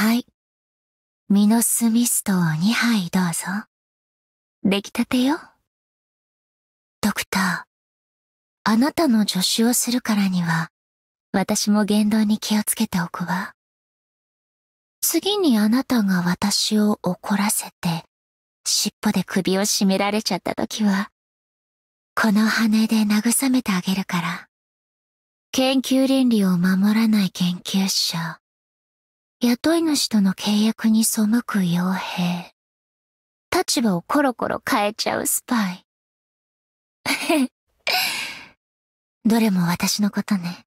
はい。ミノスミストを2杯どうぞ。出来たてよ。ドクター、あなたの助手をするからには、私も言動に気をつけておくわ。次にあなたが私を怒らせて、尻尾で首を絞められちゃった時は、この羽で慰めてあげるから。研究倫理を守らない研究者、雇い主との契約に背く傭兵。立場をコロコロ変えちゃうスパイ。どれも私のことね。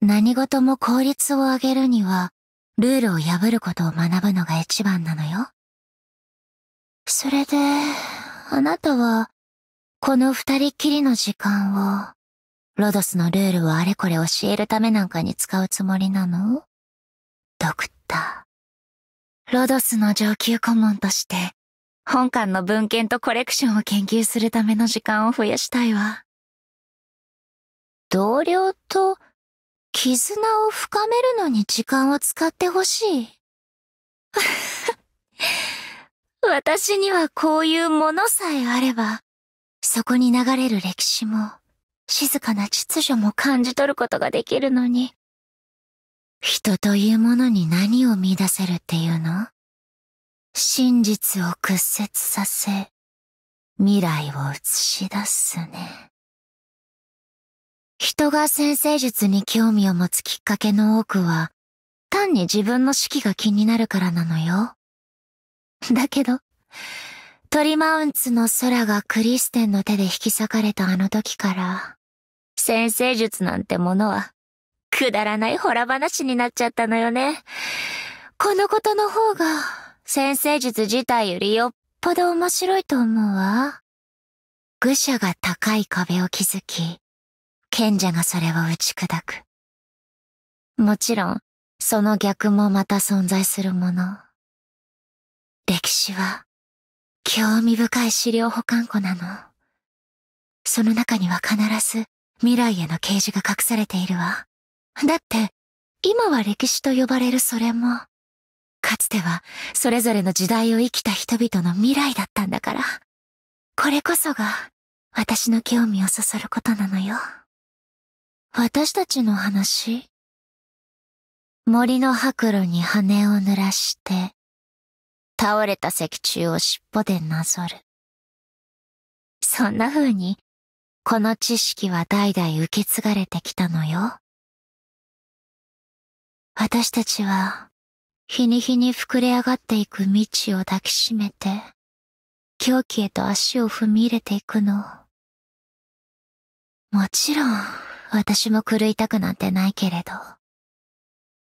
何事も効率を上げるには、ルールを破ることを学ぶのが一番なのよ。それで、あなたは、この二人きりの時間を、ロドスのルールをあれこれ教えるためなんかに使うつもりなの送った。ロドスの上級顧問として、本館の文献とコレクションを研究するための時間を増やしたいわ。同僚と絆を深めるのに時間を使ってほしい。私にはこういうものさえあれば、そこに流れる歴史も、静かな秩序も感じ取ることができるのに、人というものに何を見出せるっていうの真実を屈折させ、未来を映し出すね。人が先生術に興味を持つきっかけの多くは、単に自分の式が気になるからなのよ。だけど、トリマウンツの空がクリステンの手で引き裂かれたあの時から、先生術なんてものはくだらないホラ話になっちゃったのよね。このことの方が、先生術自体よりよっぽど面白いと思うわ。愚者が高い壁を築き、賢者がそれを打ち砕く。もちろん、その逆もまた存在するもの。歴史は、興味深い資料保管庫なの。その中には必ず未来への啓示が隠されているわ。だって、今は歴史と呼ばれるそれも、かつてはそれぞれの時代を生きた人々の未来だったんだから。これこそが、私の興味をそそることなのよ。私たちの話森の白露に羽を濡らして、倒れた石柱を尻尾でなぞる。そんな風に、この知識は代々受け継がれてきたのよ。私たちは、日に日に膨れ上がっていく未知を抱きしめて、狂気へと足を踏み入れていくの。もちろん、私も狂いたくなんてないけれど、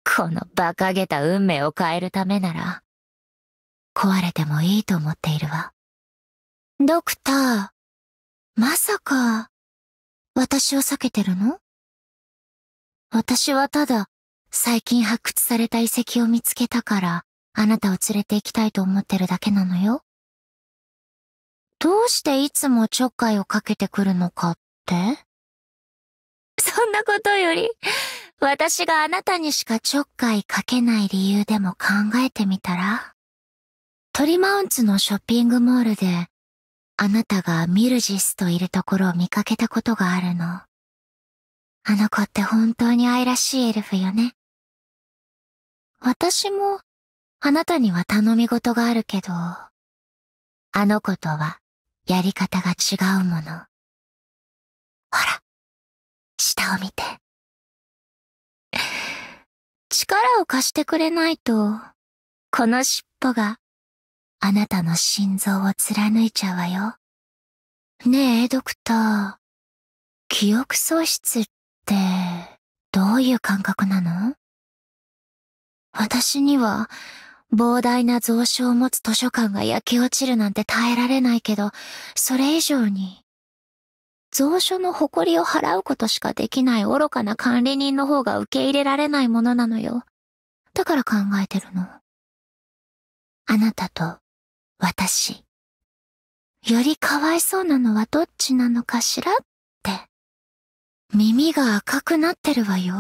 この馬鹿げた運命を変えるためなら、壊れてもいいと思っているわ。ドクター、まさか、私を避けてるの私はただ、最近発掘された遺跡を見つけたから、あなたを連れて行きたいと思ってるだけなのよ。どうしていつもちょっかいをかけてくるのかってそんなことより、私があなたにしかちょっかいかけない理由でも考えてみたらトリマウンツのショッピングモールで、あなたがミルジスといるところを見かけたことがあるの。あの子って本当に愛らしいエルフよね。私も、あなたには頼み事があるけど、あの子とは、やり方が違うもの。ほら、下を見て。力を貸してくれないと、この尻尾が、あなたの心臓を貫いちゃうわよ。ねえ、ドクター。記憶喪失っってどういう感覚なの私には膨大な蔵書を持つ図書館が焼け落ちるなんて耐えられないけど、それ以上に、蔵書の誇りを払うことしかできない愚かな管理人の方が受け入れられないものなのよ。だから考えてるの。あなたと私。よりかわいそうなのはどっちなのかしらっ耳が赤くなってるわよ。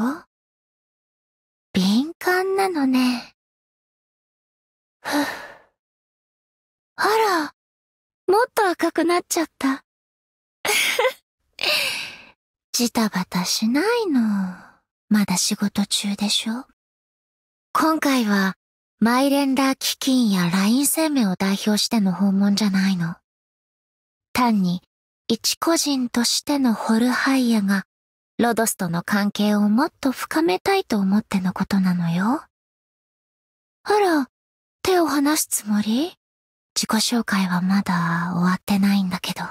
敏感なのね。ふぅ。あら、もっと赤くなっちゃった。ジタバタしないの。まだ仕事中でしょ今回は、マイレンダー基金や LINE 生命を代表しての訪問じゃないの。単に、一個人としてのホルハイヤがロドスとの関係をもっと深めたいと思ってのことなのよ。あら、手を離すつもり自己紹介はまだ終わってないんだけど。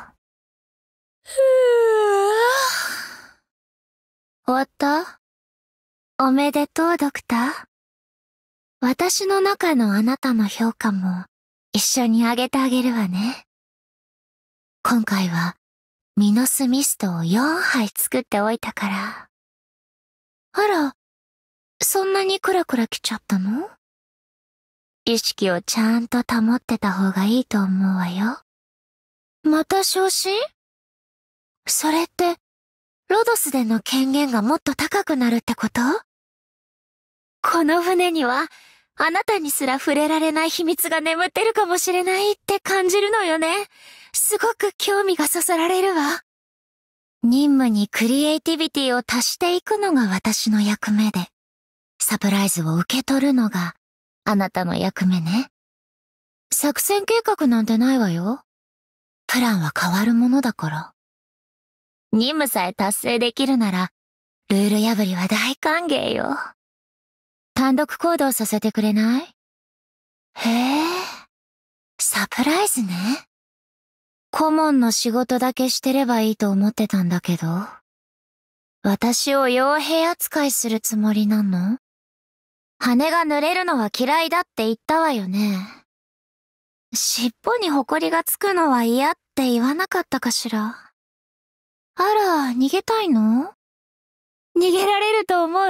終わったおめでとう、ドクター。私の中のあなたの評価も一緒にあげてあげるわね。今回はミノスミストを4杯作っておいたから。あら、そんなにクラクラ来ちゃったの意識をちゃんと保ってた方がいいと思うわよ。また昇進それって、ロドスでの権限がもっと高くなるってことこの船には、あなたにすら触れられない秘密が眠ってるかもしれないって感じるのよね。すごく興味がそそられるわ。任務にクリエイティビティを足していくのが私の役目で、サプライズを受け取るのがあなたの役目ね。作戦計画なんてないわよ。プランは変わるものだから。任務さえ達成できるなら、ルール破りは大歓迎よ。単独行動させてくれないへえ、サプライズね。顧問の仕事だけしてればいいと思ってたんだけど。私を傭兵扱いするつもりなの羽が濡れるのは嫌いだって言ったわよね。尻尾に埃がつくのは嫌って言わなかったかしら。あら、逃げたいの逃げられると思う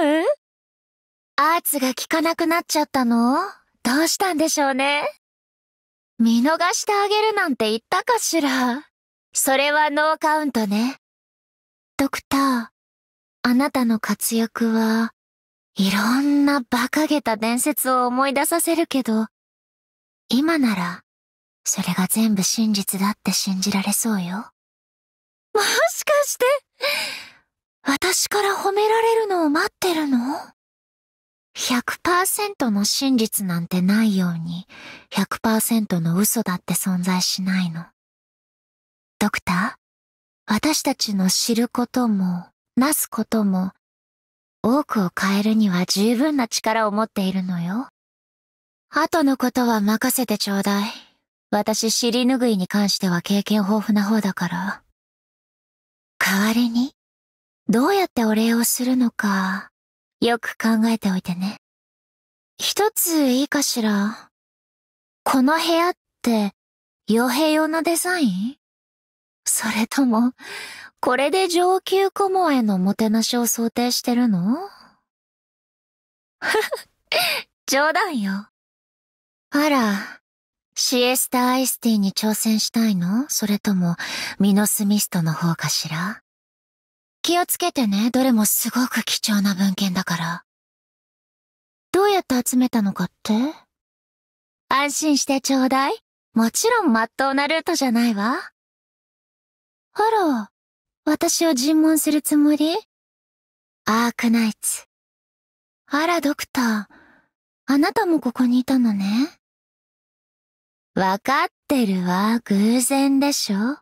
アーツが効かなくなっちゃったのどうしたんでしょうね見逃してあげるなんて言ったかしらそれはノーカウントね。ドクター、あなたの活躍は、いろんな馬鹿げた伝説を思い出させるけど、今なら、それが全部真実だって信じられそうよ。もしかして、私から褒められるのを待ってるの100%の真実なんてないように、100%の嘘だって存在しないの。ドクター私たちの知ることも、なすことも、多くを変えるには十分な力を持っているのよ。後のことは任せてちょうだい。私尻拭いに関しては経験豊富な方だから。代わりに、どうやってお礼をするのか、よく考えておいてね。一ついいかしら。この部屋って、傭兵用のデザインそれとも、これで上級顧問へのもてなしを想定してるの 冗談よ。あら、シエスタアイスティーに挑戦したいのそれとも、ミノスミストの方かしら気をつけてね、どれもすごく貴重な文献だから。どうやって集めたのかって安心してちょうだい。もちろん真っ当なルートじゃないわ。あら、私を尋問するつもりアークナイツ。あら、ドクター。あなたもここにいたのね。わかってるわ、偶然でしょ